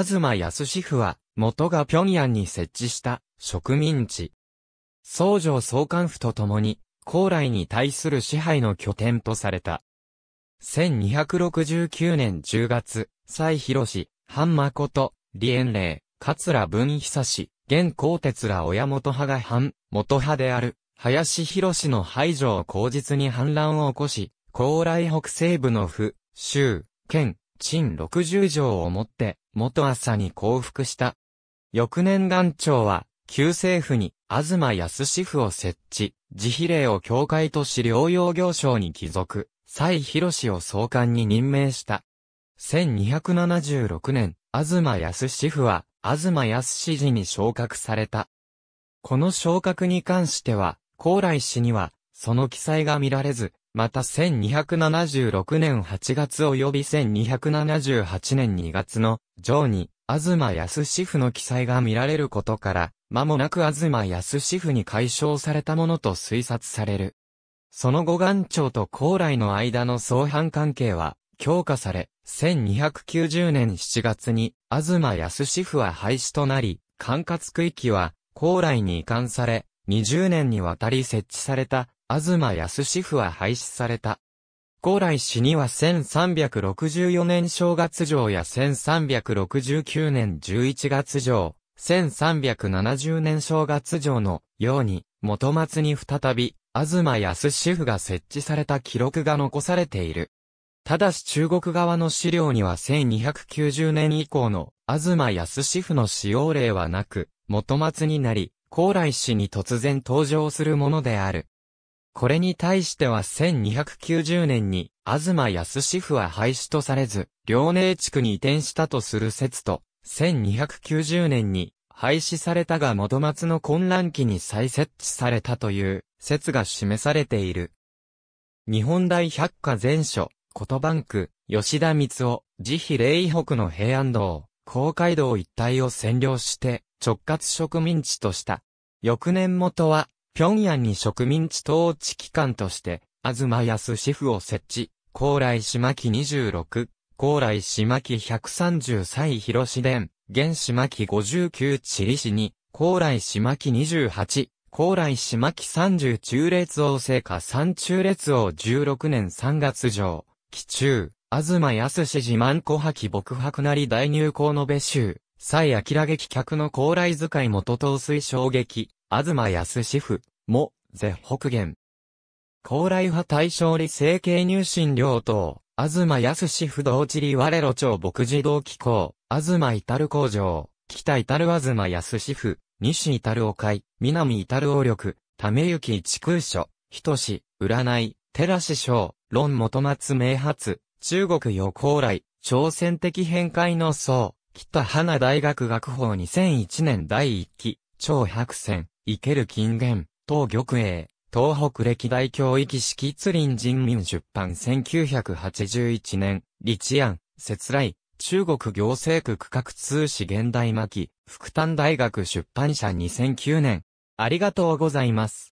東康史は、元が平壌に設置した植民地。僧上総監府と共に、高麗に対する支配の拠点とされた。1269年10月、蔡博氏、藩誠、李延霊、桂文久氏、現高鉄ら親元派が藩、元派である、林博氏の排除を口実に反乱を起こし、高麗北西部の府、州、県、陳60条をもって、元朝に降伏した。翌年元朝は、旧政府に、東康志府を設置、自比例を教会とし療養行省に帰属、蔡博を総監に任命した。1276年、東康志府は、東康志寺に昇格された。この昇格に関しては、高麗氏には、その記載が見られず、また1276年8月及び1278年2月の上に、東すし府の記載が見られることから、間もなく東すし府に解消されたものと推察される。その後元朝と高麗の間の相反関係は、強化され、1290年7月に、東すし府は廃止となり、管轄区域は、高麗に移管され、20年にわたり設置された、東すし府は廃止された。高麗氏には1364年正月城や1369年11月城、1370年正月城のように、元末に再び、東康主府が設置された記録が残されている。ただし中国側の資料には1290年以降の、東康主府の使用例はなく、元末になり、高麗氏に突然登場するものである。これに対しては1290年に、東安志府は廃止とされず、遼寧地区に移転したとする説と、1290年に廃止されたが元松の混乱期に再設置されたという説が示されている。日本大百科全書、言バンク、吉田光夫、慈悲霊北の平安道、公海道一帯を占領して直轄植民地とした。翌年元は平壌に植民地統治機関として、東安支府を設置、高麗島木26、高麗島木130歳広市伝、現島木59地理市に、高麗島木28、高麗島木30中列王聖火3中列王16年3月上、紀中、東安市自慢古破棄牧白なり大入港の別州、蔡明劇客の高麗使い元統水衝撃、東康志夫、も、ぜ北元。高麗派大勝利政経入信領等、東康志夫同地理我路町牧児道機構、東至る工場、北至る東康志夫、西至る岡海、南至る王力、ためゆき一空所、人志、占い、寺師匠、論元松名発、中国与高麗、朝鮮的変改の層、北花大学学法2001年第1期、超百線。生ける金言、東玉英、東北歴代教育式津林人民出版1981年、立案、設来、中国行政区区画通史現代巻、福丹大学出版社2009年。ありがとうございます。